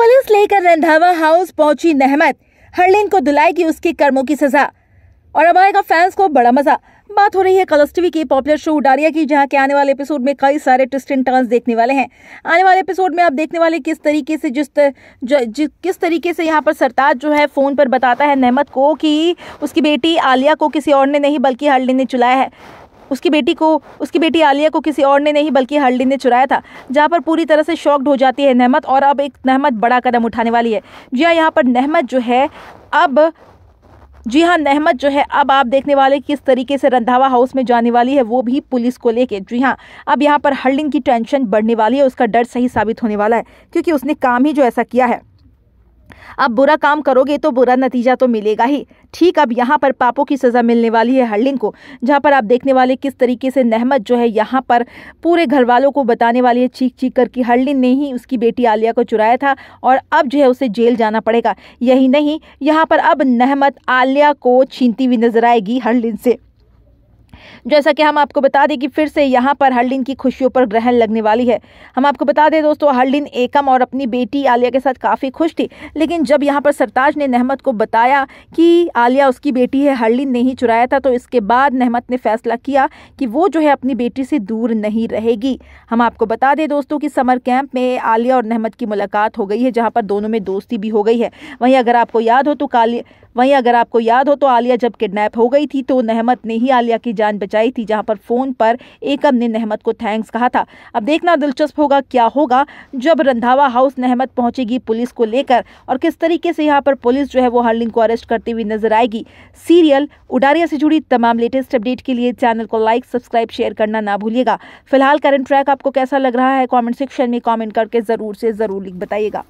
police लेकर Randhawa house पहुंची नहमत हरलिन को दुलाएगी उसके कर्मों की सजा और अब आएगा फैंस को बड़ा मजा बात हो रही है कलर्स टीवी के पॉपुलर शो उडारिया की जहां के आने वाले एपिसोड में कई सारे ट्विस्ट एंड टर्न्स देखने वाले हैं आने वाले एपिसोड में आप देखने वाले किस तरीके से जिस किस तरीके से यहां पर सरताज जो है फ़ोन पर बताता है नहमत को कि उसकी बेटी आलिया को किसी और ने नहीं बल्कि हरलिन ने चुलाया है उसकी बेटी को उसकी बेटी आलिया को किसी और ने नहीं बल्कि हल्डी ने चुराया था जहाँ पर पूरी तरह से शॉक्ड हो जाती है नहमत और अब एक नहमत बड़ा कदम उठाने वाली है जी हाँ यहाँ पर नहमत जो है अब जी हाँ नहमत जो है अब आप देखने वाले किस तरीके से रंधावा हाउस में जाने वाली है वो भी पुलिस को लेके जी हाँ अब यहाँ पर हल्डिन की टेंशन बढ़ने वाली है उसका डर सही साबित होने वाला है क्योंकि उसने काम ही जो ऐसा किया है अब बुरा काम करोगे तो बुरा नतीजा तो मिलेगा ही ठीक अब यहाँ पर पापों की सज़ा मिलने वाली है हर्लिंग को जहाँ पर आप देखने वाले किस तरीके से नहमत जो है यहाँ पर पूरे घर वालों को बताने वाली है चीख चीख कर कि ने ही उसकी बेटी आलिया को चुराया था और अब जो है उसे जेल जाना पड़ेगा यही नहीं यहाँ पर अब नहमत आलिया को छीनती हुई नजर आएगी हर्लिन से जैसा कि हम आपको बता दें कि फिर से यहाँ पर हर की खुशियों पर ग्रहण लगने वाली है हम आपको बता दें दोस्तों हर एकम और अपनी बेटी आलिया के साथ काफ़ी खुश थी लेकिन जब यहाँ पर सरताज ने नहमत को बताया कि आलिया उसकी बेटी है हरलिन ने ही चुराया था तो इसके बाद नहमत ने फैसला किया कि वो जो है अपनी बेटी से दूर नहीं रहेगी हम आपको बता दें दोस्तों कि समर कैंप में आलिया और नहमत की मुलाकात हो गई है जहाँ पर दोनों में दोस्ती भी हो गई है वहीं अगर आपको याद हो तो काली वहीं अगर आपको याद हो तो आलिया जब किडनैप हो गई थी तो नहमत ने ही आलिया की जान बचाई थी जहां पर फोन पर एकम ने नहमत को थैंक्स कहा था अब देखना दिलचस्प होगा क्या होगा जब रंधावा हाउस नहमत पहुंचेगी पुलिस को लेकर और किस तरीके से यहाँ पर पुलिस जो है वो हर्लिंग को अरेस्ट करती हुई नजर आएगी सीरियल उडारिया से जुड़ी तमाम लेटेस्ट अपडेट के लिए चैनल को लाइक सब्सक्राइब शेयर करना ना भूलिएगा फिलहाल करंट ट्रैक आपको कैसा लग रहा है कॉमेंट सेक्शन में कॉमेंट करके ज़रूर से ज़रूर लिख बताइएगा